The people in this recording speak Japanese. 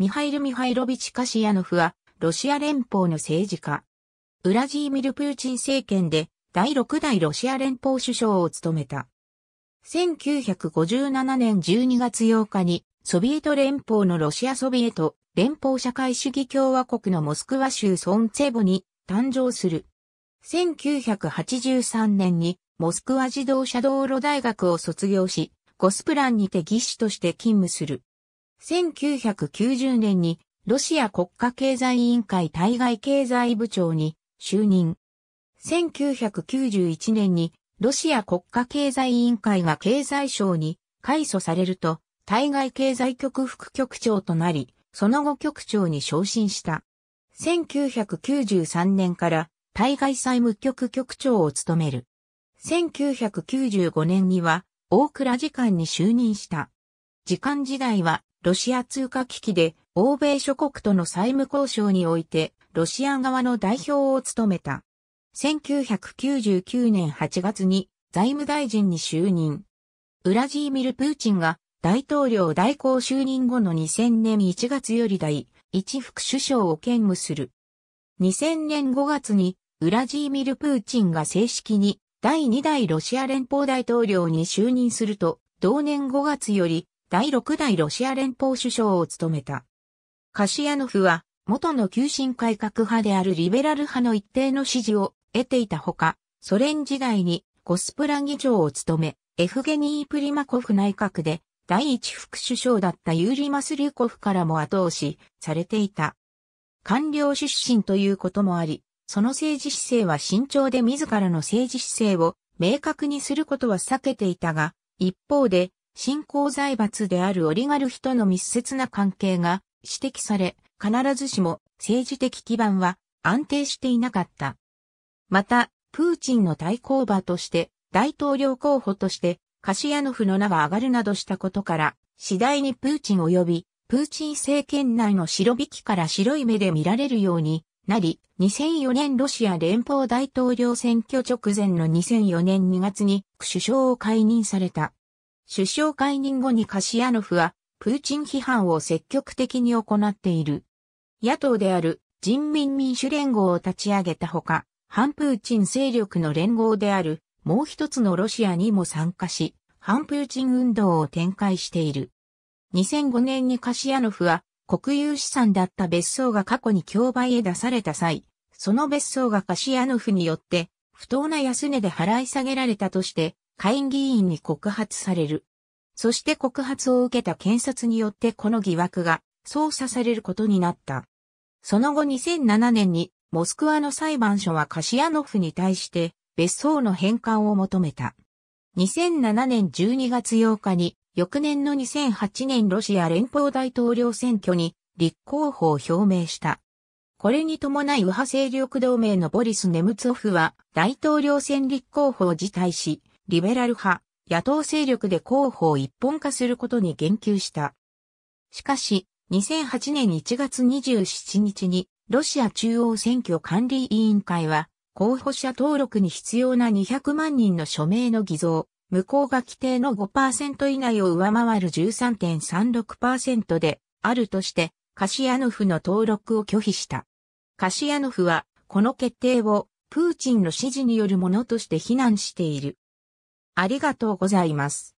ミハイル・ミハイロビチ・カシヤノフは、ロシア連邦の政治家。ウラジーミル・プーチン政権で、第6代ロシア連邦首相を務めた。1957年12月8日に、ソビエト連邦のロシアソビエト、連邦社会主義共和国のモスクワ州ソンツェボに誕生する。1983年に、モスクワ自動車道路大学を卒業し、ゴスプランにて技師として勤務する。1990年にロシア国家経済委員会対外経済部長に就任。1991年にロシア国家経済委員会が経済省に改組されると対外経済局副局長となり、その後局長に昇進した。1993年から対外債務局局長を務める。1995年には大倉次官に就任した。時間時代はロシア通貨危機で欧米諸国との債務交渉においてロシア側の代表を務めた。1999年8月に財務大臣に就任。ウラジーミル・プーチンが大統領代行就任後の2000年1月より第一副首相を兼務する。2000年5月にウラジーミル・プーチンが正式に第2代ロシア連邦大統領に就任すると、同年5月より第6代ロシア連邦首相を務めた。カシヤノフは、元の急進改革派であるリベラル派の一定の支持を得ていたほか、ソ連時代にゴスプラ議長を務め、エフゲニー・プリマコフ内閣で第一副首相だったユーリ・マスリュコフからも後押しされていた。官僚出身ということもあり、その政治姿勢は慎重で自らの政治姿勢を明確にすることは避けていたが、一方で新興財閥であるオリガルヒとの密接な関係が指摘され、必ずしも政治的基盤は安定していなかった。また、プーチンの対抗馬として、大統領候補として、カシヤノフの名が上がるなどしたことから、次第にプーチン及び、プーチン政権内の白引きから白い目で見られるようになり、2004年ロシア連邦大統領選挙直前の2004年2月に首相を解任された。首相解任後にカシヤノフは、プーチン批判を積極的に行っている。野党である人民民主連合を立ち上げたほか、反プーチン勢力の連合であるもう一つのロシアにも参加し、反プーチン運動を展開している。2005年にカシヤノフは国有資産だった別荘が過去に競売へ出された際、その別荘がカシヤノフによって不当な安値で払い下げられたとして下院議員に告発される。そして告発を受けた検察によってこの疑惑が捜査されることになった。その後2007年にモスクワの裁判所はカシアノフに対して別荘の返還を求めた。2007年12月8日に翌年の2008年ロシア連邦大統領選挙に立候補を表明した。これに伴い右派勢力同盟のボリス・ネムツオフは大統領選立候補を辞退し、リベラル派、野党勢力で候補を一本化することに言及した。しかし、2008年1月27日に、ロシア中央選挙管理委員会は、候補者登録に必要な200万人の署名の偽造、無効が規定の5%以内を上回る13.36%であるとして、カシヤノフの登録を拒否した。カシヤノフは、この決定を、プーチンの指示によるものとして非難している。ありがとうございます。